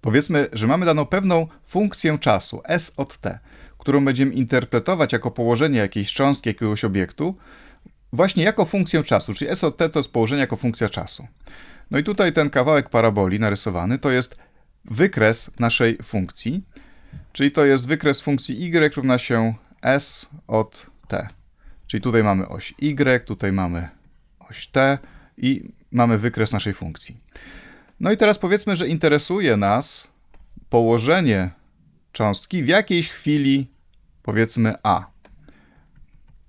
Powiedzmy, że mamy daną pewną funkcję czasu, S od t, którą będziemy interpretować jako położenie jakiejś cząstki, jakiegoś obiektu, właśnie jako funkcję czasu, czyli S od t to jest położenie jako funkcja czasu. No i tutaj ten kawałek paraboli narysowany to jest wykres naszej funkcji, czyli to jest wykres funkcji y równa się s od t. Czyli tutaj mamy oś y, tutaj mamy oś t i mamy wykres naszej funkcji. No i teraz powiedzmy, że interesuje nas położenie cząstki w jakiejś chwili, powiedzmy A.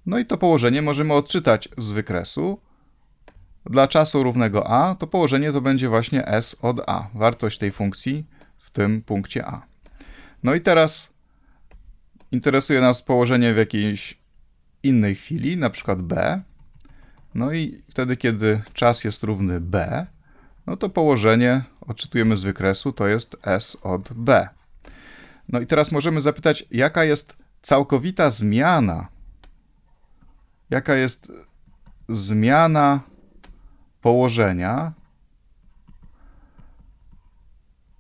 No i to położenie możemy odczytać z wykresu. Dla czasu równego A to położenie to będzie właśnie S od A, wartość tej funkcji w tym punkcie A. No i teraz interesuje nas położenie w jakiejś innej chwili, na przykład B. No i wtedy, kiedy czas jest równy B, no to położenie odczytujemy z wykresu, to jest S od B. No i teraz możemy zapytać, jaka jest całkowita zmiana, jaka jest zmiana położenia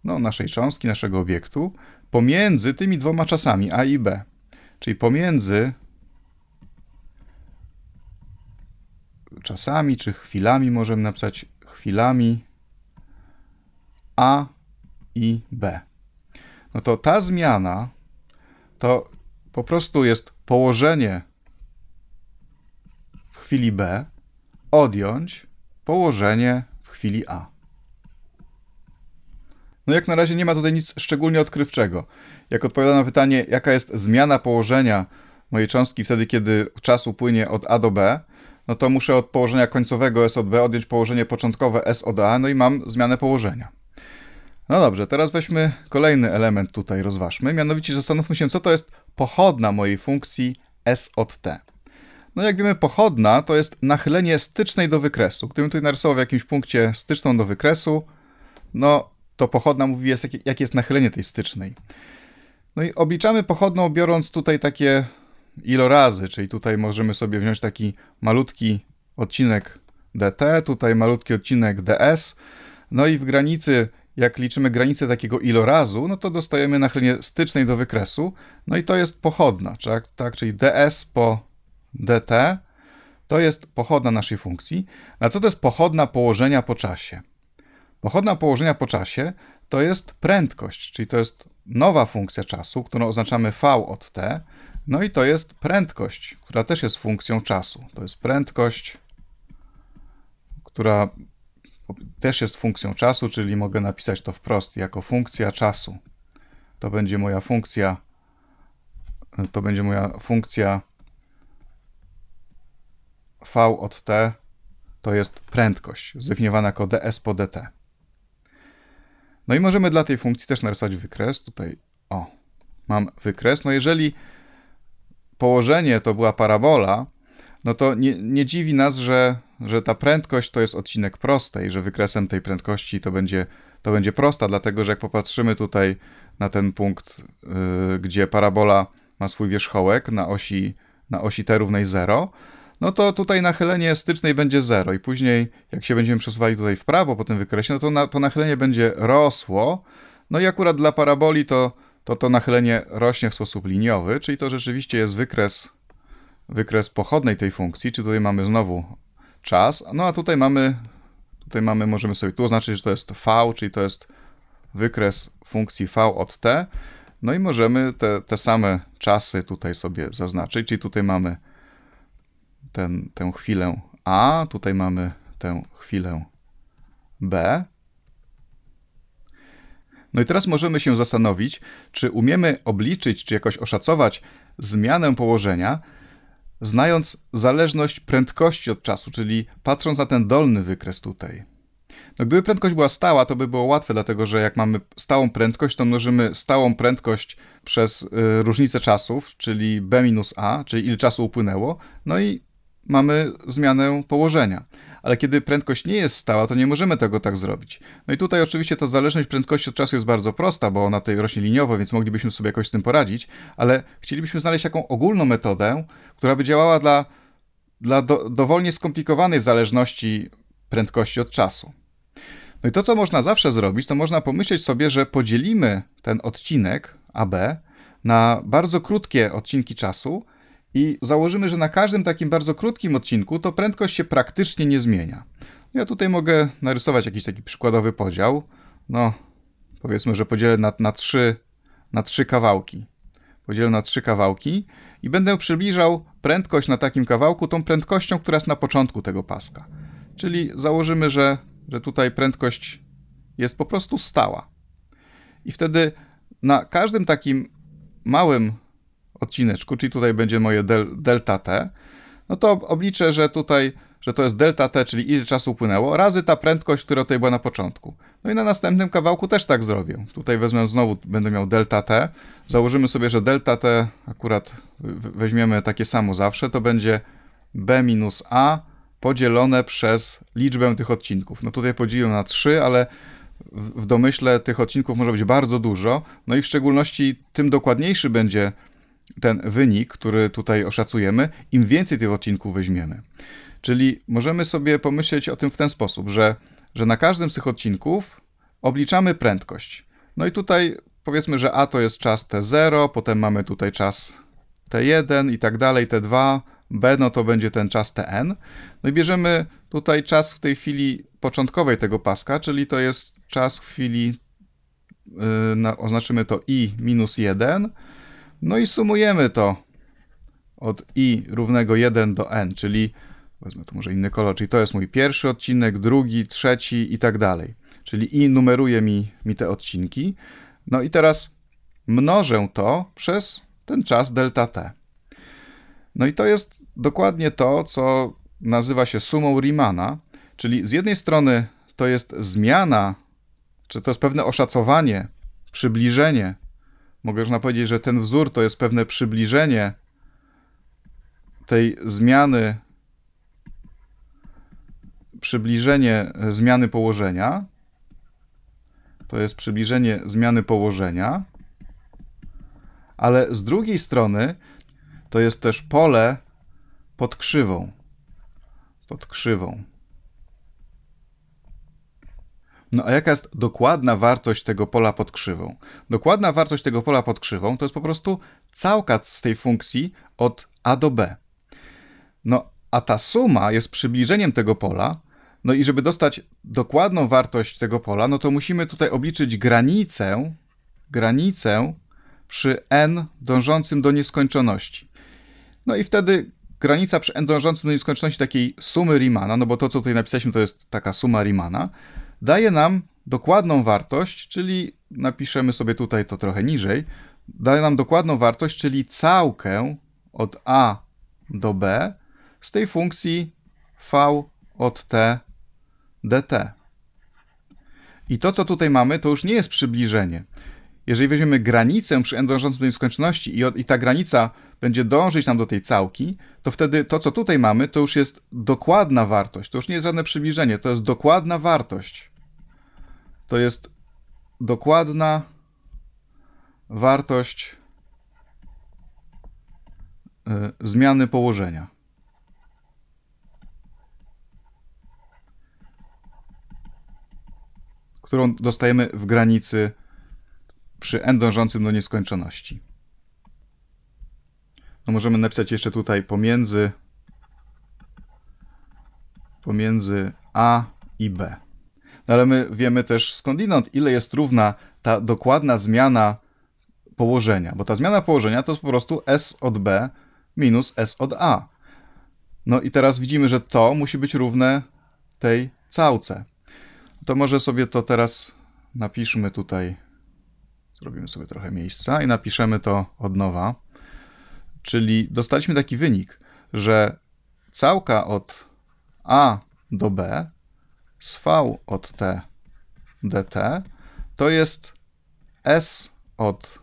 no, naszej cząstki, naszego obiektu, pomiędzy tymi dwoma czasami A i B. Czyli pomiędzy czasami, czy chwilami możemy napisać chwilami a i B. No to ta zmiana to po prostu jest położenie w chwili B odjąć położenie w chwili A. No jak na razie nie ma tutaj nic szczególnie odkrywczego. Jak odpowiada na pytanie, jaka jest zmiana położenia mojej cząstki wtedy, kiedy czas upłynie od A do B, no to muszę od położenia końcowego S od B odjąć położenie początkowe S od A, no i mam zmianę położenia. No dobrze, teraz weźmy kolejny element tutaj, rozważmy. Mianowicie zastanówmy się, co to jest pochodna mojej funkcji s od t. No jak wiemy, pochodna to jest nachylenie stycznej do wykresu. Gdybym tutaj narysował w jakimś punkcie styczną do wykresu, no to pochodna mówi, jest, jakie, jakie jest nachylenie tej stycznej. No i obliczamy pochodną, biorąc tutaj takie ilorazy, czyli tutaj możemy sobie wziąć taki malutki odcinek dt, tutaj malutki odcinek ds, no i w granicy jak liczymy granicę takiego ilorazu, no to dostajemy nachylenie stycznej do wykresu, no i to jest pochodna, tak, tak czyli ds po dt to jest pochodna naszej funkcji. A co to jest pochodna położenia po czasie? Pochodna położenia po czasie to jest prędkość, czyli to jest nowa funkcja czasu, którą oznaczamy v od t, no i to jest prędkość, która też jest funkcją czasu. To jest prędkość, która też jest funkcją czasu, czyli mogę napisać to wprost jako funkcja czasu. To będzie moja funkcja, to będzie moja funkcja v od t, to jest prędkość, zdefiniowana jako ds po dt. No i możemy dla tej funkcji też narysować wykres. Tutaj, o, mam wykres. No jeżeli położenie to była parabola, no to nie, nie dziwi nas, że że ta prędkość to jest odcinek prostej, że wykresem tej prędkości to będzie, to będzie prosta, dlatego że jak popatrzymy tutaj na ten punkt, yy, gdzie parabola ma swój wierzchołek na osi, na osi t równej 0, no to tutaj nachylenie stycznej będzie 0 i później jak się będziemy przesuwali tutaj w prawo po tym wykresie, no to, na, to nachylenie będzie rosło, no i akurat dla paraboli to, to to nachylenie rośnie w sposób liniowy, czyli to rzeczywiście jest wykres, wykres pochodnej tej funkcji, czy tutaj mamy znowu czas. No a tutaj mamy, tutaj mamy, możemy sobie tu oznaczyć, że to jest V, czyli to jest wykres funkcji V od T. No i możemy te, te same czasy tutaj sobie zaznaczyć, czyli tutaj mamy ten, tę chwilę A, tutaj mamy tę chwilę B. No i teraz możemy się zastanowić, czy umiemy obliczyć, czy jakoś oszacować zmianę położenia, znając zależność prędkości od czasu, czyli patrząc na ten dolny wykres tutaj. No gdyby prędkość była stała, to by było łatwe, dlatego że jak mamy stałą prędkość, to mnożymy stałą prędkość przez y, różnicę czasów, czyli b minus a, czyli ile czasu upłynęło, no i mamy zmianę położenia. Ale kiedy prędkość nie jest stała, to nie możemy tego tak zrobić. No i tutaj oczywiście ta zależność prędkości od czasu jest bardzo prosta, bo ona tutaj rośnie liniowo, więc moglibyśmy sobie jakoś z tym poradzić, ale chcielibyśmy znaleźć taką ogólną metodę, która by działała dla, dla do, dowolnie skomplikowanej zależności prędkości od czasu. No i to, co można zawsze zrobić, to można pomyśleć sobie, że podzielimy ten odcinek AB na bardzo krótkie odcinki czasu, i założymy, że na każdym takim bardzo krótkim odcinku to prędkość się praktycznie nie zmienia. Ja tutaj mogę narysować jakiś taki przykładowy podział. No, powiedzmy, że podzielę na, na, trzy, na trzy kawałki. Podzielę na trzy kawałki i będę przybliżał prędkość na takim kawałku tą prędkością, która jest na początku tego paska. Czyli założymy, że, że tutaj prędkość jest po prostu stała. I wtedy na każdym takim małym odcineczku, czyli tutaj będzie moje del, delta t, no to obliczę, że tutaj, że to jest delta t, czyli ile czasu upłynęło, razy ta prędkość, która tutaj była na początku. No i na następnym kawałku też tak zrobię. Tutaj wezmę znowu, będę miał delta t, założymy sobie, że delta t akurat weźmiemy takie samo zawsze, to będzie b minus a podzielone przez liczbę tych odcinków. No tutaj podzieliłem na 3, ale w domyśle tych odcinków może być bardzo dużo, no i w szczególności tym dokładniejszy będzie ten wynik, który tutaj oszacujemy, im więcej tych odcinków weźmiemy. Czyli możemy sobie pomyśleć o tym w ten sposób, że, że na każdym z tych odcinków obliczamy prędkość. No i tutaj powiedzmy, że A to jest czas T0, potem mamy tutaj czas T1 i tak dalej, T2, B no to będzie ten czas Tn. No i bierzemy tutaj czas w tej chwili początkowej tego paska, czyli to jest czas w chwili, yy, oznaczymy to i minus 1, no i sumujemy to od i równego 1 do n, czyli wezmę tu może inny kolor, czyli to jest mój pierwszy odcinek, drugi, trzeci i tak dalej. Czyli i numeruje mi, mi te odcinki. No i teraz mnożę to przez ten czas delta t. No i to jest dokładnie to, co nazywa się sumą Riemanna, czyli z jednej strony to jest zmiana, czy to jest pewne oszacowanie, przybliżenie mogę można powiedzieć, że ten wzór to jest pewne przybliżenie tej zmiany, przybliżenie zmiany położenia. To jest przybliżenie zmiany położenia, ale z drugiej strony to jest też pole pod krzywą. Pod krzywą. No a jaka jest dokładna wartość tego pola pod krzywą? Dokładna wartość tego pola pod krzywą to jest po prostu całkac z tej funkcji od a do b. No a ta suma jest przybliżeniem tego pola, no i żeby dostać dokładną wartość tego pola, no to musimy tutaj obliczyć granicę, granicę przy n dążącym do nieskończoności. No i wtedy granica przy n dążącym do nieskończoności takiej sumy Riemanna, no bo to, co tutaj napisaliśmy, to jest taka suma Riemanna, daje nam dokładną wartość, czyli napiszemy sobie tutaj to trochę niżej, daje nam dokładną wartość, czyli całkę od a do b z tej funkcji v od t dt. I to, co tutaj mamy, to już nie jest przybliżenie. Jeżeli weźmiemy granicę przy n dążącym do nieskończoności i, i ta granica będzie dążyć nam do tej całki, to wtedy to, co tutaj mamy, to już jest dokładna wartość. To już nie jest żadne przybliżenie, to jest dokładna wartość to jest dokładna wartość y, zmiany położenia. którą dostajemy w granicy przy n dążącym do nieskończoności. No możemy napisać jeszcze tutaj pomiędzy pomiędzy a i b ale my wiemy też skądinąd, ile jest równa ta dokładna zmiana położenia, bo ta zmiana położenia to jest po prostu S od B minus S od A. No i teraz widzimy, że to musi być równe tej całce. To może sobie to teraz napiszmy tutaj, zrobimy sobie trochę miejsca i napiszemy to od nowa. Czyli dostaliśmy taki wynik, że całka od A do B z V od T dt to jest S od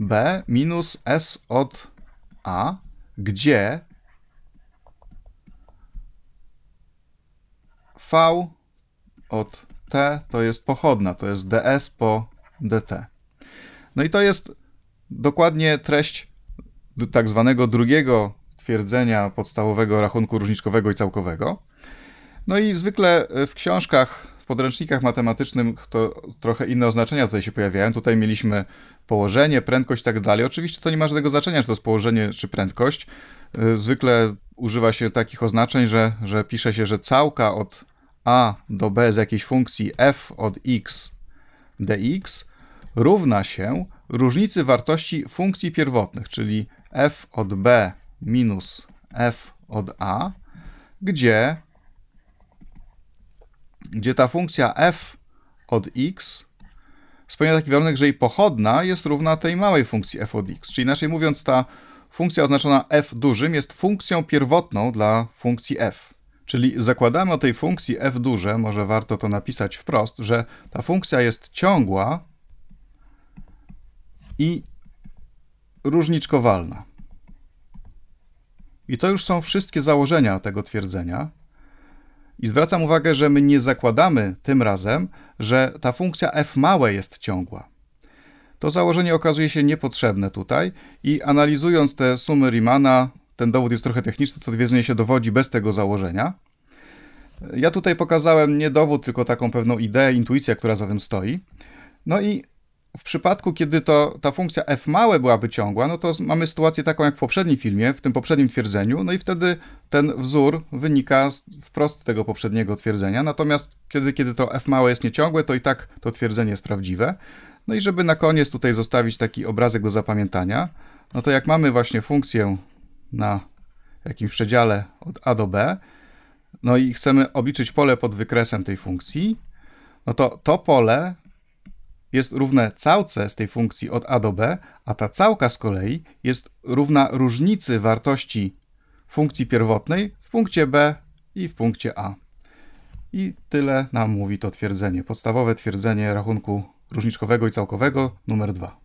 B minus S od A, gdzie V od T to jest pochodna, to jest ds po dt. No i to jest dokładnie treść tak zwanego drugiego twierdzenia podstawowego rachunku różniczkowego i całkowego. No i zwykle e, w książkach, w podręcznikach matematycznych to trochę inne oznaczenia tutaj się pojawiają. Tutaj mieliśmy położenie, prędkość i tak dalej. Oczywiście to nie ma żadnego znaczenia, czy to jest położenie, czy prędkość. E, zwykle używa się takich oznaczeń, że, że pisze się, że całka od a do b z jakiejś funkcji f od x dx równa się różnicy wartości funkcji pierwotnych, czyli f od b minus f od a, gdzie gdzie ta funkcja f od x spełnia taki warunek, że jej pochodna jest równa tej małej funkcji f od x. Czyli inaczej mówiąc, ta funkcja oznaczona f dużym jest funkcją pierwotną dla funkcji f. Czyli zakładamy o tej funkcji f duże, może warto to napisać wprost, że ta funkcja jest ciągła i różniczkowalna. I to już są wszystkie założenia tego twierdzenia. I zwracam uwagę, że my nie zakładamy tym razem, że ta funkcja f małe jest ciągła. To założenie okazuje się niepotrzebne tutaj i analizując te sumy Riemanna, ten dowód jest trochę techniczny, to twierdzenie się dowodzi bez tego założenia. Ja tutaj pokazałem nie dowód, tylko taką pewną ideę, intuicję, która za tym stoi. No i w przypadku, kiedy to, ta funkcja f małe byłaby ciągła, no to mamy sytuację taką jak w poprzednim filmie, w tym poprzednim twierdzeniu, no i wtedy ten wzór wynika z, wprost z tego poprzedniego twierdzenia. Natomiast kiedy kiedy to f małe jest nieciągłe, to i tak to twierdzenie jest prawdziwe. No i żeby na koniec tutaj zostawić taki obrazek do zapamiętania, no to jak mamy właśnie funkcję na jakimś przedziale od a do b, no i chcemy obliczyć pole pod wykresem tej funkcji, no to to pole jest równe całce z tej funkcji od a do b, a ta całka z kolei jest równa różnicy wartości funkcji pierwotnej w punkcie b i w punkcie a. I tyle nam mówi to twierdzenie, podstawowe twierdzenie rachunku różniczkowego i całkowego numer 2.